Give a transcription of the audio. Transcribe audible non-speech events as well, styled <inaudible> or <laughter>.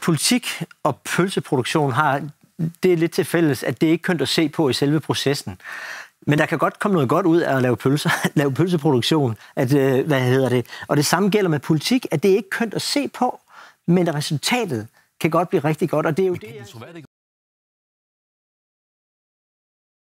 politik og pølseproduktion har det er lidt til fælles, at det er ikke kønt at se på i selve processen. Men der kan godt komme noget godt ud af at lave, pølser, <laughs> lave pølseproduktion, at, øh, hvad hedder det. Og det samme gælder med politik, at det er ikke kønt at se på, men resultatet kan godt blive rigtig godt. Og det er jo det, jeg...